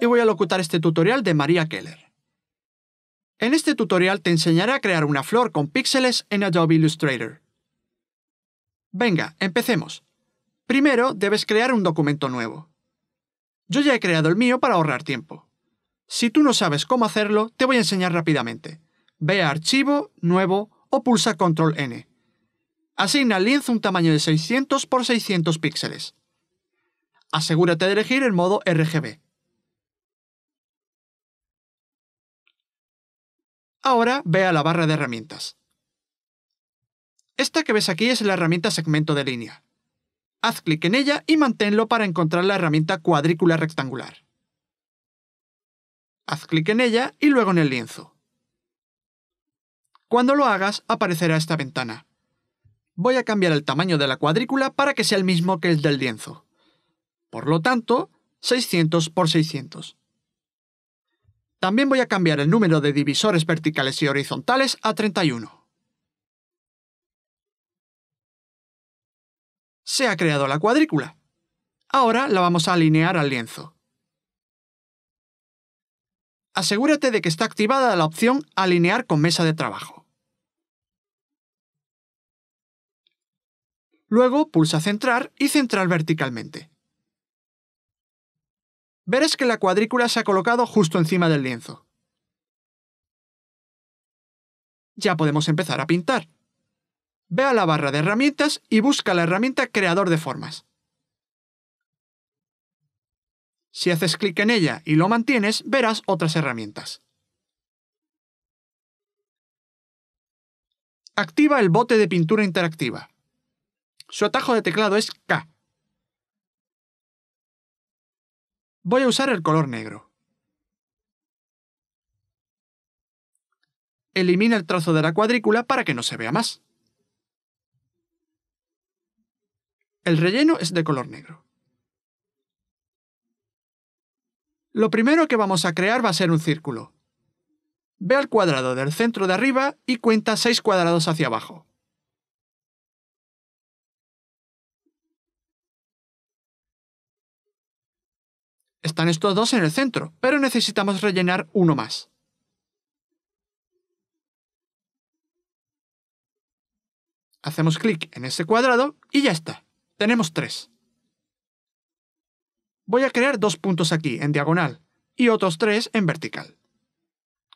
y voy a locutar este tutorial de María Keller. En este tutorial te enseñaré a crear una flor con píxeles en Adobe Illustrator. Venga, empecemos. Primero, debes crear un documento nuevo. Yo ya he creado el mío para ahorrar tiempo. Si tú no sabes cómo hacerlo, te voy a enseñar rápidamente. Ve a Archivo, Nuevo o pulsa Control N. Asigna al lienzo un tamaño de 600 por 600 píxeles. Asegúrate de elegir el modo RGB. Ahora ve a la barra de herramientas. Esta que ves aquí es la herramienta segmento de línea. Haz clic en ella y manténlo para encontrar la herramienta cuadrícula rectangular. Haz clic en ella y luego en el lienzo. Cuando lo hagas, aparecerá esta ventana. Voy a cambiar el tamaño de la cuadrícula para que sea el mismo que el del lienzo. Por lo tanto, 600 por 600. También voy a cambiar el número de divisores verticales y horizontales a 31. Se ha creado la cuadrícula. Ahora la vamos a alinear al lienzo. Asegúrate de que está activada la opción Alinear con mesa de trabajo. Luego pulsa Centrar y Centrar verticalmente. Verás que la cuadrícula se ha colocado justo encima del lienzo. Ya podemos empezar a pintar. Ve a la barra de herramientas y busca la herramienta Creador de formas. Si haces clic en ella y lo mantienes, verás otras herramientas. Activa el bote de pintura interactiva. Su atajo de teclado es K. Voy a usar el color negro. Elimina el trazo de la cuadrícula para que no se vea más. El relleno es de color negro. Lo primero que vamos a crear va a ser un círculo. Ve al cuadrado del centro de arriba y cuenta 6 cuadrados hacia abajo. Están estos dos en el centro, pero necesitamos rellenar uno más. Hacemos clic en ese cuadrado y ya está. Tenemos tres. Voy a crear dos puntos aquí, en diagonal, y otros tres en vertical.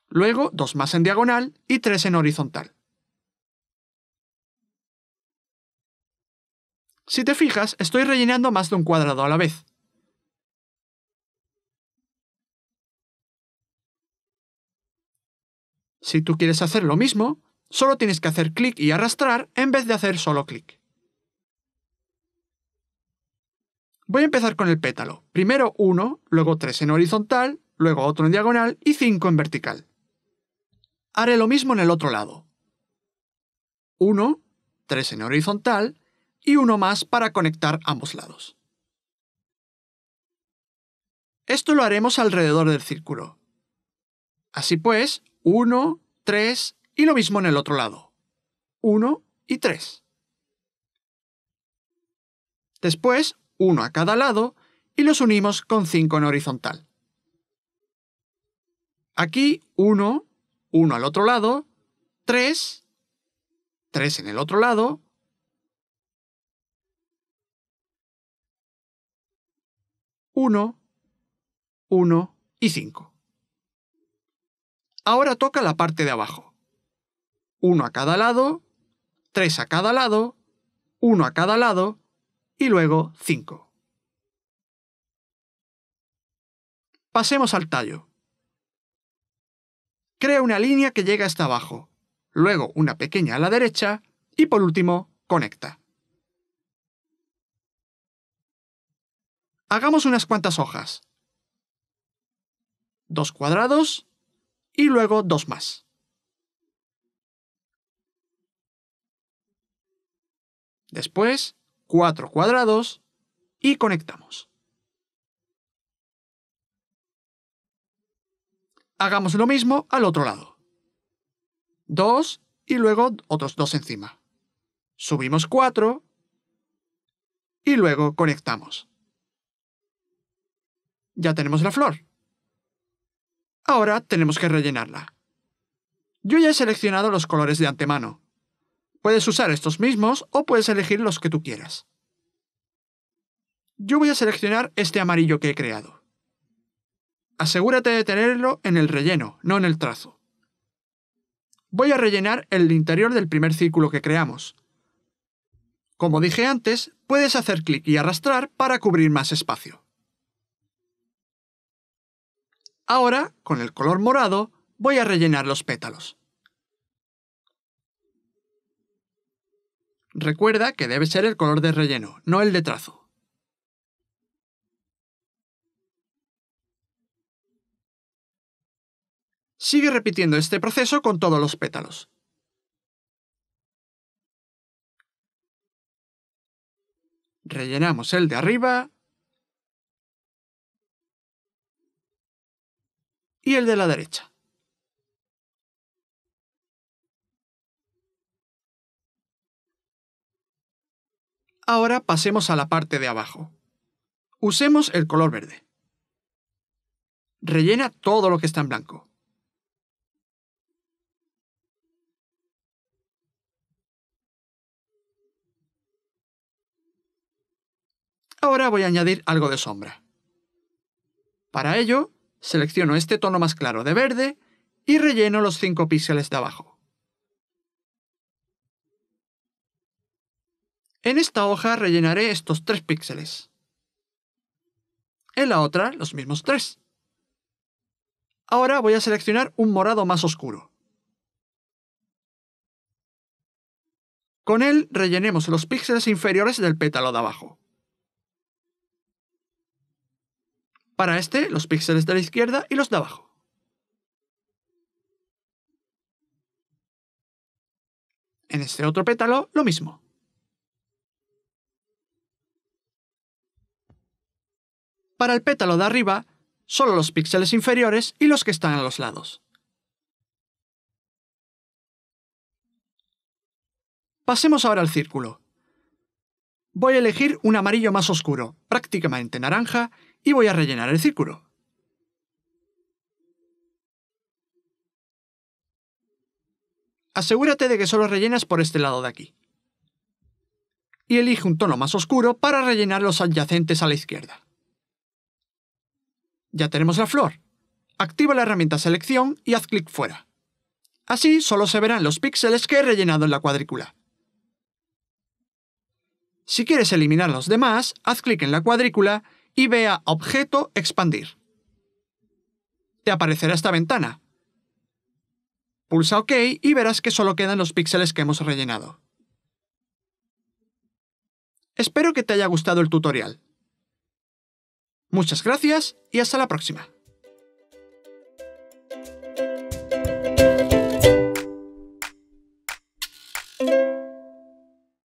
Luego, dos más en diagonal y tres en horizontal. Si te fijas, estoy rellenando más de un cuadrado a la vez. Si tú quieres hacer lo mismo, solo tienes que hacer clic y arrastrar en vez de hacer solo clic. Voy a empezar con el pétalo. Primero uno, luego tres en horizontal, luego otro en diagonal y 5 en vertical. Haré lo mismo en el otro lado. 1, 3 en horizontal y uno más para conectar ambos lados. Esto lo haremos alrededor del círculo. Así pues, 1, 3 y lo mismo en el otro lado. 1 y 3. Después, uno a cada lado y los unimos con 5 en horizontal. Aquí 1, 1 al otro lado, 3, 3 en el otro lado, 1, 1 y 5. Ahora toca la parte de abajo. Uno a cada lado, tres a cada lado, uno a cada lado y luego cinco. Pasemos al tallo. Crea una línea que llega hasta abajo, luego una pequeña a la derecha y por último conecta. Hagamos unas cuantas hojas. Dos cuadrados, y luego dos más. Después, cuatro cuadrados y conectamos. Hagamos lo mismo al otro lado. Dos y luego otros dos encima. Subimos cuatro y luego conectamos. Ya tenemos la flor. Ahora tenemos que rellenarla. Yo ya he seleccionado los colores de antemano. Puedes usar estos mismos o puedes elegir los que tú quieras. Yo voy a seleccionar este amarillo que he creado. Asegúrate de tenerlo en el relleno, no en el trazo. Voy a rellenar el interior del primer círculo que creamos. Como dije antes, puedes hacer clic y arrastrar para cubrir más espacio. Ahora, con el color morado, voy a rellenar los pétalos. Recuerda que debe ser el color de relleno, no el de trazo. Sigue repitiendo este proceso con todos los pétalos. Rellenamos el de arriba y el de la derecha. Ahora pasemos a la parte de abajo. Usemos el color verde. Rellena todo lo que está en blanco. Ahora voy a añadir algo de sombra. Para ello, Selecciono este tono más claro de verde y relleno los 5 píxeles de abajo. En esta hoja rellenaré estos 3 píxeles. En la otra, los mismos tres. Ahora voy a seleccionar un morado más oscuro. Con él rellenemos los píxeles inferiores del pétalo de abajo. Para este, los píxeles de la izquierda y los de abajo. En este otro pétalo, lo mismo. Para el pétalo de arriba, solo los píxeles inferiores y los que están a los lados. Pasemos ahora al círculo. Voy a elegir un amarillo más oscuro, prácticamente naranja, y voy a rellenar el círculo. Asegúrate de que solo rellenas por este lado de aquí. Y elige un tono más oscuro para rellenar los adyacentes a la izquierda. Ya tenemos la flor. Activa la herramienta Selección y haz clic fuera. Así solo se verán los píxeles que he rellenado en la cuadrícula. Si quieres eliminar los demás, haz clic en la cuadrícula y vea objeto expandir. Te aparecerá esta ventana. Pulsa OK y verás que solo quedan los píxeles que hemos rellenado. Espero que te haya gustado el tutorial. Muchas gracias y hasta la próxima.